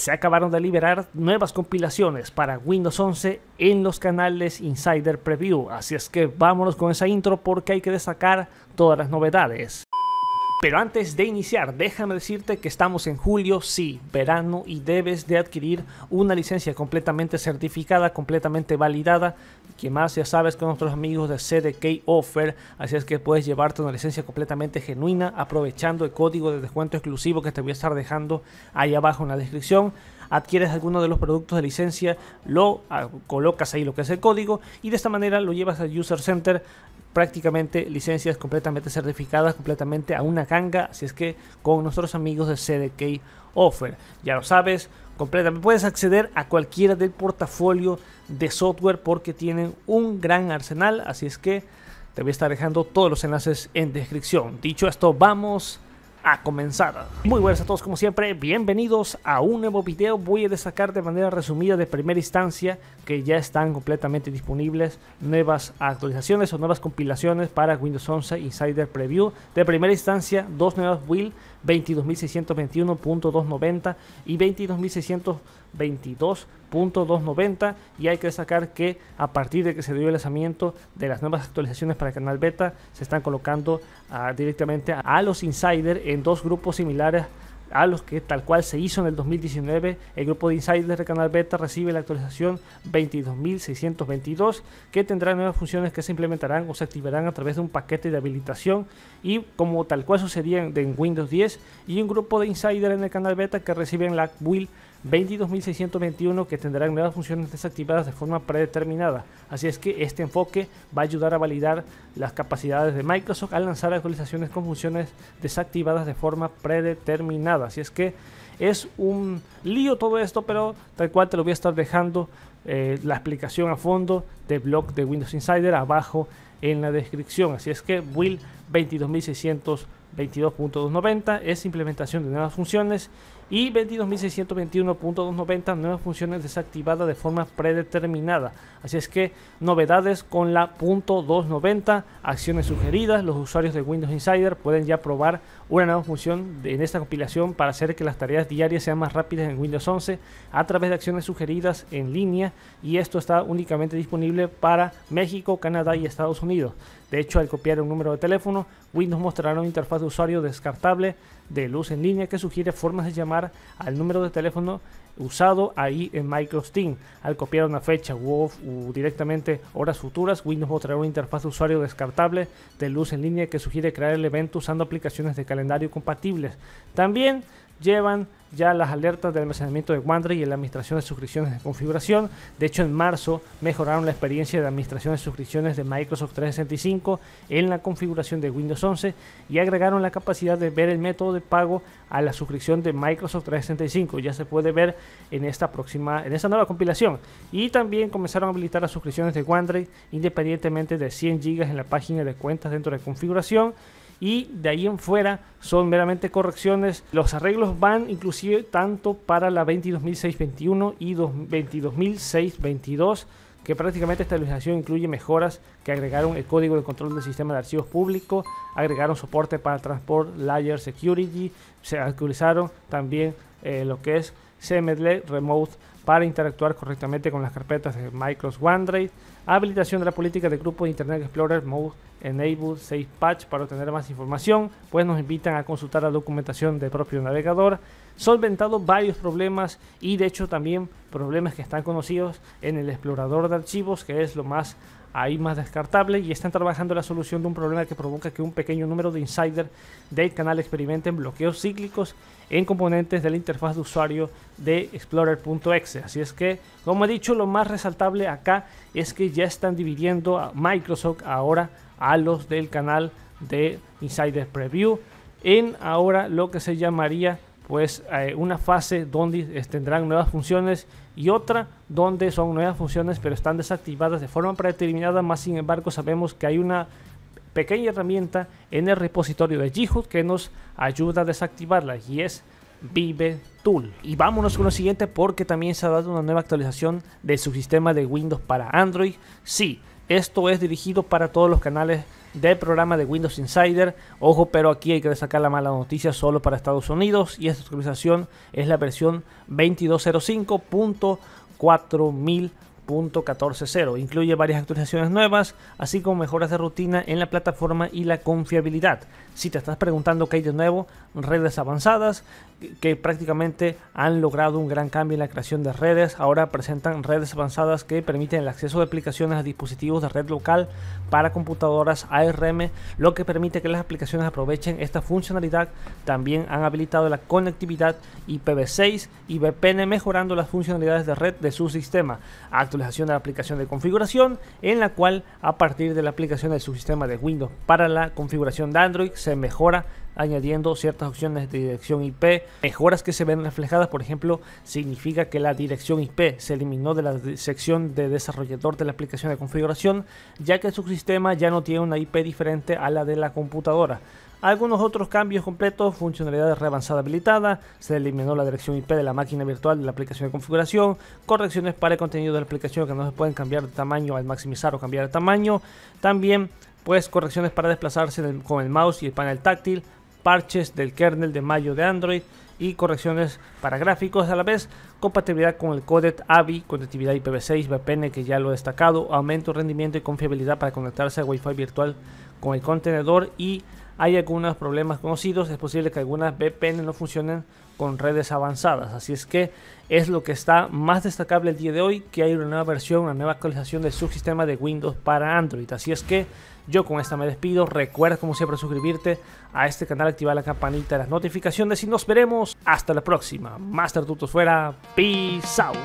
se acabaron de liberar nuevas compilaciones para Windows 11 en los canales Insider Preview, así es que vámonos con esa intro porque hay que destacar todas las novedades. Pero antes de iniciar, déjame decirte que estamos en julio, sí, verano, y debes de adquirir una licencia completamente certificada, completamente validada que más ya sabes con nuestros amigos de CDK Offer, así es que puedes llevarte una licencia completamente genuina aprovechando el código de descuento exclusivo que te voy a estar dejando ahí abajo en la descripción adquieres alguno de los productos de licencia, lo ah, colocas ahí lo que es el código y de esta manera lo llevas al User Center prácticamente licencias completamente certificadas, completamente a una ganga, así es que con nuestros amigos de CDK Offer. Ya lo sabes, completa. Puedes acceder a cualquiera del portafolio de software porque tienen un gran arsenal, así es que te voy a estar dejando todos los enlaces en descripción. Dicho esto, vamos a comenzar. Muy buenas a todos como siempre, bienvenidos a un nuevo video. Voy a destacar de manera resumida de primera instancia que ya están completamente disponibles nuevas actualizaciones o nuevas compilaciones para Windows 11 Insider Preview. De primera instancia, dos nuevas build 22621.290 y 22600 22.290 y hay que destacar que a partir de que se dio el lanzamiento de las nuevas actualizaciones para el canal beta se están colocando ah, directamente a los insiders en dos grupos similares a los que tal cual se hizo en el 2019, el grupo de insiders de Canal Beta recibe la actualización 22.622 que tendrá nuevas funciones que se implementarán o se activarán a través de un paquete de habilitación y como tal cual sucedía en Windows 10 y un grupo de insiders en el Canal Beta que reciben la build 22.621 que tendrán nuevas funciones desactivadas de forma predeterminada. Así es que este enfoque va a ayudar a validar las capacidades de Microsoft al lanzar actualizaciones con funciones desactivadas de forma predeterminada. Así es que es un lío todo esto, pero tal cual te lo voy a estar dejando eh, la explicación a fondo del blog de Windows Insider abajo en la descripción. Así es que Will 22.622.290 es implementación de nuevas funciones y 22.621.290 nuevas funciones desactivadas de forma predeterminada. Así es que novedades con la .290, acciones sugeridas, los usuarios de Windows Insider pueden ya probar una nueva función en esta compilación para hacer que las tareas diarias sean más rápidas en Windows 11 a través de acciones sugeridas en línea y esto está únicamente disponible para México, Canadá y Estados Unidos. De hecho, al copiar un número de teléfono, Windows mostrará una interfaz de usuario descartable de luz en línea que sugiere formas de llamar al número de teléfono usado ahí en Microsoft Teams. Al copiar una fecha WOF directamente horas futuras, Windows va a una interfaz de usuario descartable de luz en línea que sugiere crear el evento usando aplicaciones de calendario compatibles. También llevan ya las alertas de almacenamiento de OneDrive y la administración de suscripciones de configuración. De hecho, en marzo mejoraron la experiencia de administración de suscripciones de Microsoft 365 en la configuración de Windows 11 y agregaron la capacidad de ver el método de pago a la suscripción de Microsoft 365. Ya se puede ver en esta próxima, en esta nueva compilación. Y también comenzaron a habilitar las suscripciones de OneDrive independientemente de 100 GB en la página de cuentas dentro de configuración y de ahí en fuera son meramente correcciones. Los arreglos van inclusive tanto para la 22.621 y 22.622 que prácticamente esta legislación incluye mejoras que agregaron el código de control del sistema de archivos público, agregaron soporte para transport layer security, se actualizaron también eh, lo que es CMD Remote para interactuar correctamente con las carpetas de Microsoft OneDrive, habilitación de la política de grupo Internet Explorer Mode Enable Safe Patch para obtener más información, pues nos invitan a consultar la documentación del propio navegador, solventado varios problemas y de hecho también problemas que están conocidos en el explorador de archivos, que es lo más hay más descartable y están trabajando la solución de un problema que provoca que un pequeño número de Insider del canal experimenten bloqueos cíclicos en componentes de la interfaz de usuario de Explorer.exe. Así es que, como he dicho, lo más resaltable acá es que ya están dividiendo a Microsoft ahora a los del canal de Insider Preview en ahora lo que se llamaría pues hay eh, una fase donde tendrán nuevas funciones y otra donde son nuevas funciones pero están desactivadas de forma predeterminada, más sin embargo sabemos que hay una pequeña herramienta en el repositorio de GitHub que nos ayuda a desactivarla y es Vive Tool. Y vámonos con lo siguiente porque también se ha dado una nueva actualización de su sistema de Windows para Android. Sí, esto es dirigido para todos los canales del programa de Windows Insider. Ojo, pero aquí hay que sacar la mala noticia solo para Estados Unidos y esta actualización es la versión 2205.4000 14.0 Incluye varias actualizaciones nuevas, así como mejoras de rutina en la plataforma y la confiabilidad. Si te estás preguntando qué hay de nuevo, redes avanzadas que prácticamente han logrado un gran cambio en la creación de redes. Ahora presentan redes avanzadas que permiten el acceso de aplicaciones a dispositivos de red local para computadoras ARM, lo que permite que las aplicaciones aprovechen esta funcionalidad. También han habilitado la conectividad IPv6 y VPN mejorando las funcionalidades de red de su sistema de la aplicación de configuración, en la cual a partir de la aplicación del subsistema de Windows para la configuración de Android se mejora añadiendo ciertas opciones de dirección IP, mejoras que se ven reflejadas, por ejemplo, significa que la dirección IP se eliminó de la sección de desarrollador de la aplicación de configuración, ya que el subsistema ya no tiene una IP diferente a la de la computadora. Algunos otros cambios completos, funcionalidades reavanzada habilitada, se eliminó la dirección IP de la máquina virtual de la aplicación de configuración, correcciones para el contenido de la aplicación que no se pueden cambiar de tamaño al maximizar o cambiar de tamaño, también pues correcciones para desplazarse con el mouse y el panel táctil, parches del kernel de mayo de Android y correcciones para gráficos a la vez, compatibilidad con el codec AVI, conectividad IPv6, VPN que ya lo he destacado, aumento rendimiento y confiabilidad para conectarse a Wi-Fi virtual con el contenedor y hay algunos problemas conocidos, es posible que algunas VPN no funcionen con redes avanzadas, así es que es lo que está más destacable el día de hoy, que hay una nueva versión, una nueva actualización del subsistema de Windows para Android, así es que yo con esta me despido, recuerda como siempre suscribirte a este canal, activar la campanita de las notificaciones y nos veremos hasta la próxima. Master Tutos fuera, peace out.